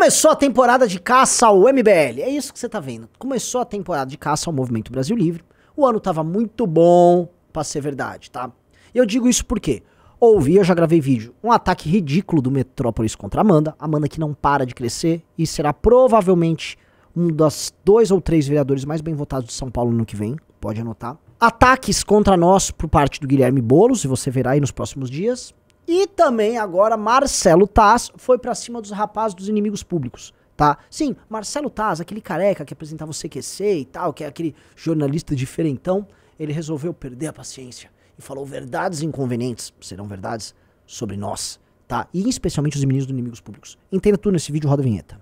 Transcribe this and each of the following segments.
Começou a temporada de caça ao MBL. É isso que você tá vendo. Começou a temporada de caça ao Movimento Brasil Livre. O ano tava muito bom, pra ser verdade, tá? Eu digo isso porque ouvi, eu já gravei vídeo, um ataque ridículo do Metrópolis contra Amanda. Amanda que não para de crescer e será provavelmente um dos dois ou três vereadores mais bem votados de São Paulo no que vem. Pode anotar. Ataques contra nós por parte do Guilherme Boulos, e você verá aí nos próximos dias. E também agora Marcelo Taz foi para cima dos rapazes dos inimigos públicos. Tá? Sim, Marcelo Taz, aquele careca que apresentava o é CQC e tal, que é aquele jornalista diferentão, ele resolveu perder a paciência e falou verdades inconvenientes, serão verdades sobre nós, tá? E especialmente os inimigos dos inimigos públicos. Entenda tudo nesse vídeo, roda a vinheta.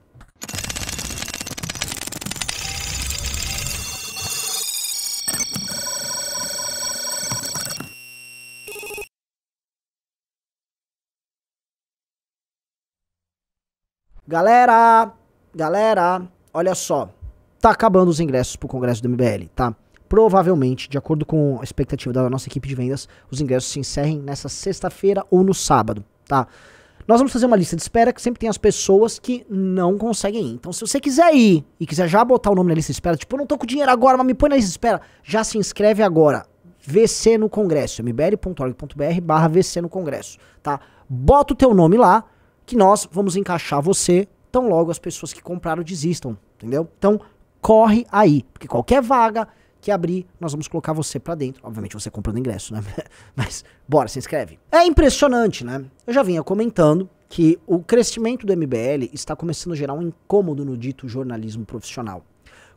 Galera, galera, olha só. Tá acabando os ingressos pro congresso do MBL, tá? Provavelmente, de acordo com a expectativa da nossa equipe de vendas, os ingressos se encerrem nessa sexta-feira ou no sábado, tá? Nós vamos fazer uma lista de espera que sempre tem as pessoas que não conseguem ir. Então, se você quiser ir e quiser já botar o nome na lista de espera, tipo, eu não tô com dinheiro agora, mas me põe na lista de espera, já se inscreve agora. VC no Congresso, mbl.org.br barra VC no Congresso, tá? Bota o teu nome lá que nós vamos encaixar você tão logo as pessoas que compraram desistam, entendeu? Então, corre aí, porque qualquer vaga que abrir, nós vamos colocar você para dentro. Obviamente você comprando ingresso, né? Mas bora, se inscreve. É impressionante, né? Eu já vinha comentando que o crescimento do MBL está começando a gerar um incômodo no dito jornalismo profissional.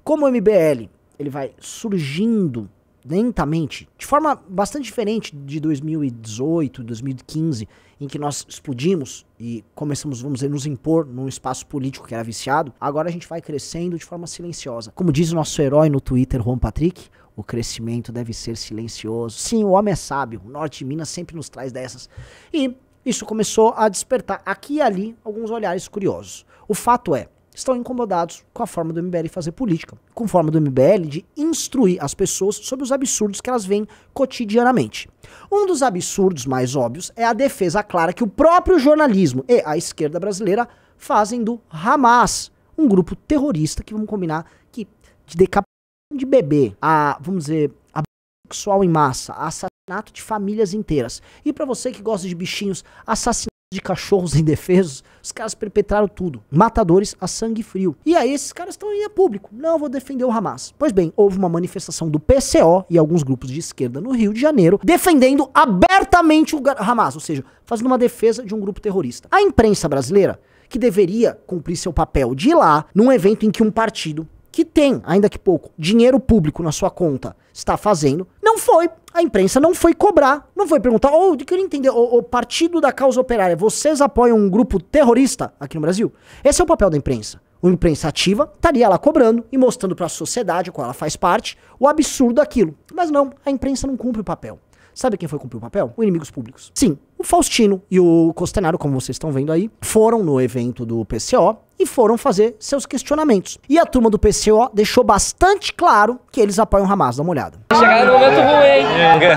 Como o MBL, ele vai surgindo lentamente, de forma bastante diferente de 2018, 2015, em que nós explodimos e começamos, vamos dizer, nos impor num espaço político que era viciado, agora a gente vai crescendo de forma silenciosa. Como diz o nosso herói no Twitter, Juan Patrick, o crescimento deve ser silencioso. Sim, o homem é sábio, o norte de Minas sempre nos traz dessas. E isso começou a despertar aqui e ali alguns olhares curiosos. O fato é, estão incomodados com a forma do MBL fazer política, com a forma do MBL de instruir as pessoas sobre os absurdos que elas veem cotidianamente. Um dos absurdos mais óbvios é a defesa clara que o próprio jornalismo e a esquerda brasileira fazem do Hamas, um grupo terrorista que vamos combinar que de decapitação de bebê, a, vamos dizer, a sexual em massa, a assassinato de famílias inteiras. E para você que gosta de bichinhos, assassinato de cachorros indefesos, os caras perpetraram tudo. Matadores a sangue frio. E aí esses caras estão em público. Não, vou defender o Hamas. Pois bem, houve uma manifestação do PCO e alguns grupos de esquerda no Rio de Janeiro defendendo abertamente o Hamas, ou seja, fazendo uma defesa de um grupo terrorista. A imprensa brasileira, que deveria cumprir seu papel de ir lá num evento em que um partido que tem, ainda que pouco, dinheiro público na sua conta, está fazendo, não foi. A imprensa não foi cobrar, não foi perguntar. Ou, oh, de que eu entender, o, o partido da causa operária, vocês apoiam um grupo terrorista aqui no Brasil? Esse é o papel da imprensa. A imprensa ativa tá estaria lá cobrando e mostrando para a sociedade, a qual ela faz parte, o absurdo daquilo. Mas não, a imprensa não cumpre o papel. Sabe quem foi cumprir o papel? O Inimigos Públicos. Sim, o Faustino e o Costenaro, como vocês estão vendo aí, foram no evento do PCO e foram fazer seus questionamentos. E a turma do PCO deixou bastante claro que eles apoiam o Hamas. Dá uma olhada. Chegaram no momento ruim, hein?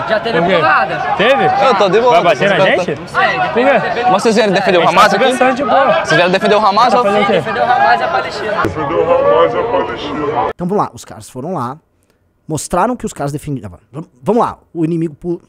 Já teve porrada. Teve? Eu ah, tô tá de boa. Vai bater na gente? Não sei. Mas vocês vieram defender o Hamas tá aqui? De boa. Vocês vieram defender o Hamas tá ou... Defender o Hamas e a Palestina. Defender o Hamas e a Palestina. Então vamos lá. Os caras foram lá, Mostraram que os caras defendiam. Vamos lá, o inimigo. Pu...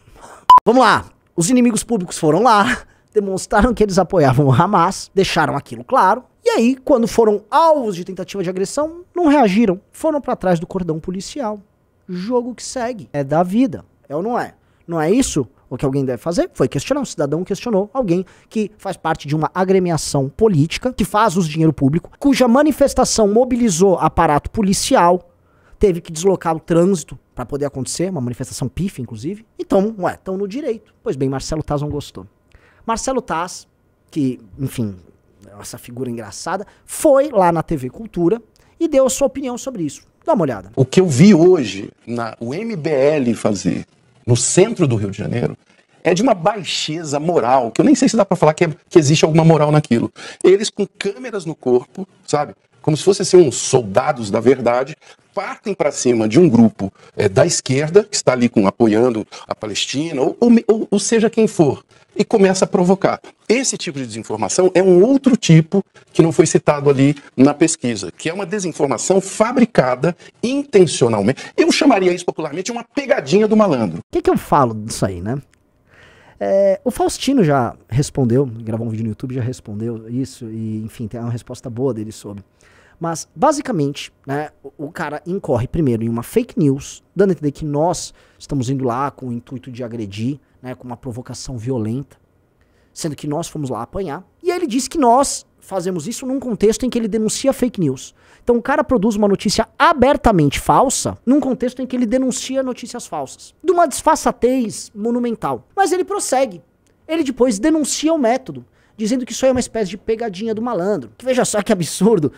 Vamos lá, os inimigos públicos foram lá, demonstraram que eles apoiavam o Hamas, deixaram aquilo claro. E aí, quando foram alvos de tentativa de agressão, não reagiram, foram para trás do cordão policial. Jogo que segue, é da vida, é ou não é? Não é isso o que alguém deve fazer? Foi questionar. Um cidadão questionou alguém que faz parte de uma agremiação política, que faz uso de dinheiro público, cuja manifestação mobilizou aparato policial, teve que deslocar o trânsito para poder acontecer, uma manifestação pif, inclusive. Então, ué, estão no direito. Pois bem, Marcelo Taz não gostou. Marcelo Taz, que, enfim, é essa figura engraçada, foi lá na TV Cultura e deu a sua opinião sobre isso. Dá uma olhada. O que eu vi hoje na, o MBL fazer no centro do Rio de Janeiro é de uma baixeza moral, que eu nem sei se dá para falar que, é, que, existe alguma moral naquilo. Eles com câmeras no corpo, sabe? como se fossem assim, uns soldados da verdade, partem para cima de um grupo é, da esquerda, que está ali com, apoiando a Palestina, ou, ou, ou seja quem for, e começa a provocar. Esse tipo de desinformação é um outro tipo que não foi citado ali na pesquisa, que é uma desinformação fabricada intencionalmente. Eu chamaria isso popularmente uma pegadinha do malandro. O que, que eu falo disso aí, né? É, o Faustino já respondeu, gravou um vídeo no YouTube, já respondeu isso, e enfim, tem uma resposta boa dele sobre. Mas, basicamente, né, o, cara incorre primeiro em uma fake news, dando a entender que nós estamos indo lá com o intuito de agredir, né, com uma provocação violenta, sendo que nós fomos lá apanhar. E aí ele diz que nós fazemos isso num contexto em que ele denuncia fake news. Então o cara produz uma notícia abertamente falsa num contexto em que ele denuncia notícias falsas. De uma disfarçatez monumental. Mas ele prossegue. Ele depois denuncia o método dizendo que isso é uma espécie de pegadinha do malandro. Que veja só que absurdo.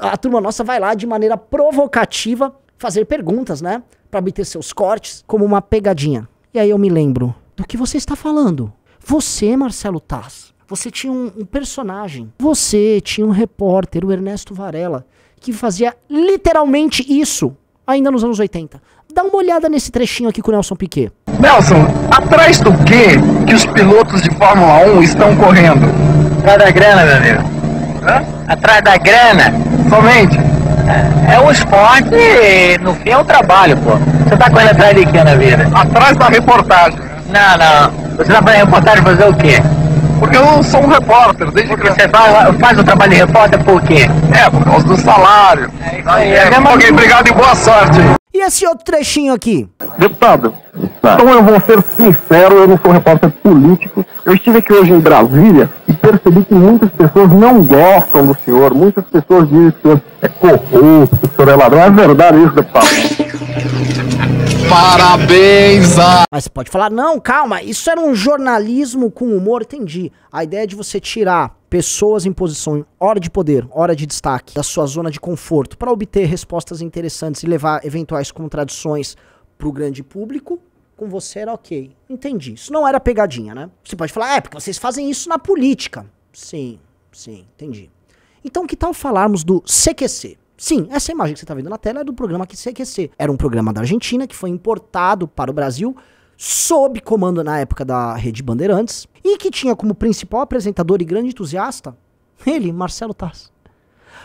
A turma nossa vai lá de maneira provocativa fazer perguntas, né? Para obter seus cortes, como uma pegadinha. E aí eu me lembro do que você está falando. Você, Marcelo Taz, você tinha um, um personagem. Você tinha um repórter, o Ernesto Varela, que fazia literalmente isso ainda nos anos 80. Dá uma olhada nesse trechinho aqui com o Nelson Piquet. Nelson, atrás do que que os pilotos de Fórmula 1 estão correndo? Atrás da grana, meu amigo. Hã? Atrás da grana? Somente. É, é um esporte e no fim é um trabalho, pô. Você tá correndo atrás de quê na vida? Atrás da reportagem. Não, não. Você tá fazendo reportagem fazer o quê? porque eu sou um repórter, desde porque que... Você faz o trabalho de repórter por quê? É, por causa do salário. É, isso aí, é, é, é ok, obrigado e boa sorte. E esse outro trechinho aqui? Deputado, então eu vou ser sincero, eu não sou repórter político. Eu estive aqui hoje em Brasília e percebi que muitas pessoas não gostam do senhor. Muitas pessoas dizem que o senhor é corrupto, o senhor é ladrão. É verdade isso, deputado? Parabéns a... Mas você pode falar, não, calma, isso era um jornalismo com humor, entendi. A ideia é de você tirar pessoas em posição, hora de poder, hora de destaque, da sua zona de conforto, para obter respostas interessantes e levar eventuais contradições para o grande público, com você era ok. Entendi. Isso não era pegadinha, né? Você pode falar, é, porque vocês fazem isso na política. Sim, sim, entendi. Então, que tal falarmos do CQC? Sim, essa imagem que você está vendo na tela é do programa QCQC. Era um programa da Argentina que foi importado para o Brasil sob comando na época da Rede Bandeirantes e que tinha como principal apresentador e grande entusiasta ele, Marcelo Tass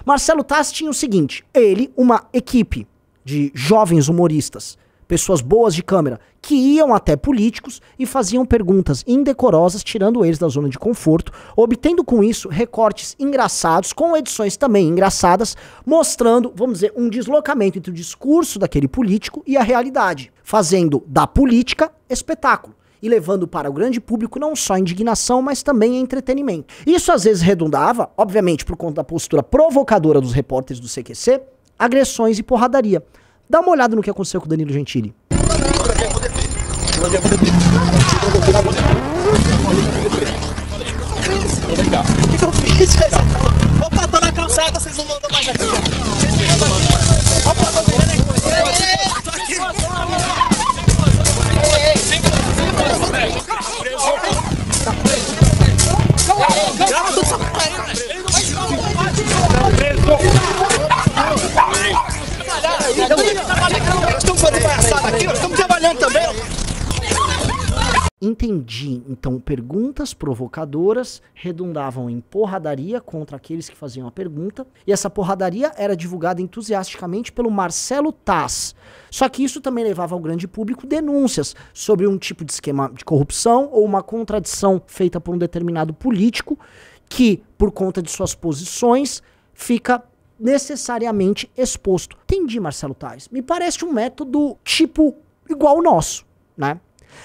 Marcelo Tass tinha o seguinte: ele, uma equipe de jovens humoristas pessoas boas de câmera, que iam até políticos e faziam perguntas indecorosas, tirando eles da zona de conforto, obtendo com isso recortes engraçados, com edições também engraçadas, mostrando, vamos dizer, um deslocamento entre o discurso daquele político e a realidade, fazendo da política espetáculo e levando para o grande público não só indignação, mas também entretenimento. Isso às vezes redundava, obviamente por conta da postura provocadora dos repórteres do CQC, agressões e porradaria. Dá uma olhada no que aconteceu com o Danilo Gentili. O que eu fiz? trabalhando também. Entendi. Então, perguntas provocadoras redundavam em porradaria contra aqueles que faziam a pergunta, e essa porradaria era divulgada entusiasticamente pelo Marcelo Taz. Só que isso também levava ao grande público denúncias sobre um tipo de esquema de corrupção ou uma contradição feita por um determinado político que, por conta de suas posições, fica necessariamente exposto. Entendi, Marcelo Taz. Me parece um método tipo igual o nosso, né?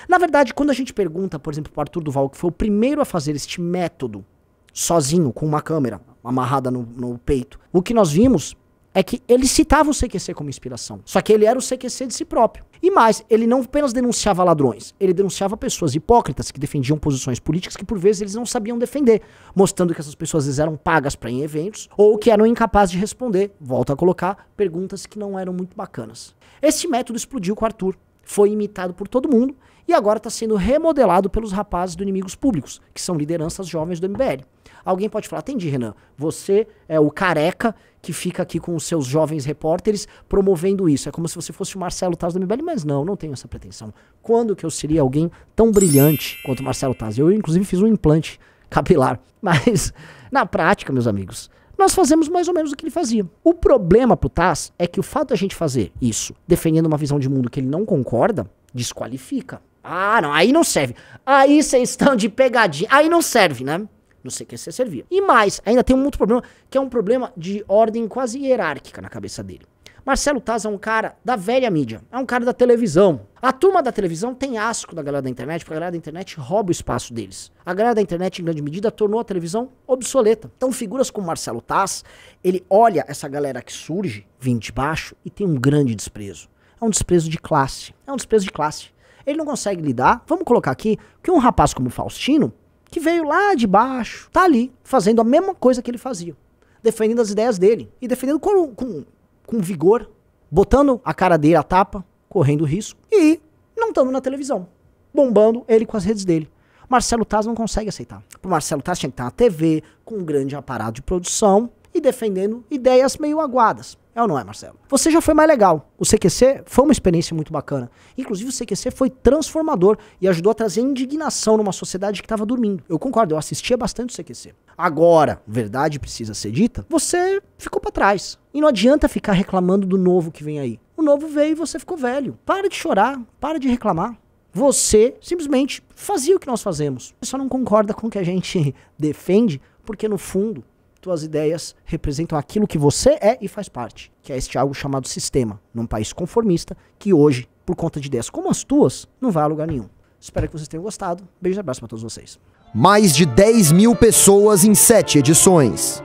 Na verdade, quando a gente pergunta, por exemplo, para Arthur Duval, que foi o primeiro a fazer este método sozinho, com uma câmera amarrada no, no peito, o que nós vimos é que ele citava o CQC como inspiração. Só que ele era o CQC de si próprio. E mais, ele não apenas denunciava ladrões, ele denunciava pessoas hipócritas que defendiam posições políticas que por vezes eles não sabiam defender, mostrando que essas pessoas vezes, eram pagas para ir em eventos ou que eram incapazes de responder, volta a colocar, perguntas que não eram muito bacanas. Esse método explodiu com o Arthur foi imitado por todo mundo e agora está sendo remodelado pelos rapazes do Inimigos Públicos, que são lideranças jovens do MBL. Alguém pode falar, entendi, Renan, você é o careca que fica aqui com os seus jovens repórteres promovendo isso. É como se você fosse o Marcelo Taz do MBL, mas não, não tenho essa pretensão. Quando que eu seria alguém tão brilhante quanto o Marcelo Taz? Eu, inclusive, fiz um implante capilar, mas na prática, meus amigos, nós fazemos mais ou menos o que ele fazia. O problema pro Taz é que o fato da gente fazer isso, defendendo uma visão de mundo que ele não concorda, desqualifica. Ah, não, aí não serve. Aí vocês estão de pegadinha. Aí não serve, né? Não sei que você servia. E mais, ainda tem um outro problema, que é um problema de ordem quase hierárquica na cabeça dele. Marcelo Taz é um cara da velha mídia, é um cara da televisão. A turma da televisão tem asco da galera da internet, porque a galera da internet rouba o espaço deles. A galera da internet, em grande medida, tornou a televisão obsoleta. Então, figuras como Marcelo Taz, ele olha essa galera que surge, vindo de baixo, e tem um grande desprezo. É um desprezo de classe. É um desprezo de classe. Ele não consegue lidar. Vamos colocar aqui que um rapaz como Faustino, que veio lá de baixo, tá ali, fazendo a mesma coisa que ele fazia defendendo as ideias dele e defendendo com, com, com vigor, botando a cara dele à tapa, correndo risco, e não estando na televisão, bombando ele com as redes dele. Marcelo Taz não consegue aceitar. O Marcelo Taz tinha que estar na TV, com um grande aparato de produção e defendendo ideias meio aguadas. É ou não é, Marcelo? Você já foi mais legal. O CQC foi uma experiência muito bacana. Inclusive, o CQC foi transformador e ajudou a trazer indignação numa sociedade que estava dormindo. Eu concordo, eu assistia bastante o CQC. Agora, verdade precisa ser dita, você ficou para trás. E não adianta ficar reclamando do novo que vem aí. O novo veio e você ficou velho. Para de chorar, para de reclamar. Você simplesmente fazia o que nós fazemos. Você só não concorda com o que a gente defende, porque no fundo tuas ideias representam aquilo que você é e faz parte, que é este algo chamado sistema, num país conformista que hoje, por conta de ideias como as tuas, não vai a lugar nenhum. Espero que vocês tenham gostado. Beijo e abraço para todos vocês. Mais de 10 mil pessoas em sete edições.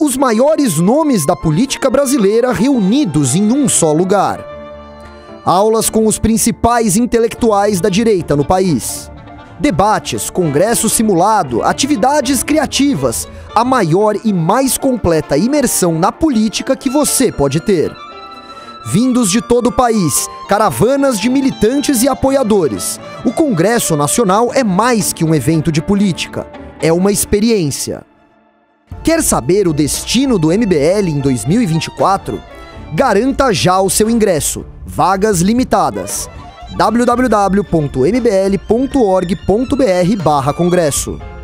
Os maiores nomes da política brasileira reunidos em um só lugar. Aulas com os principais intelectuais da direita no país. Debates, congresso simulado, atividades criativas, a maior e mais completa imersão na política que você pode ter. Vindos de todo o país, caravanas de militantes e apoiadores, o Congresso Nacional é mais que um evento de política, é uma experiência. Quer saber o destino do MBL em 2024? Garanta já o seu ingresso, vagas limitadas www.mbl.org.br/congresso.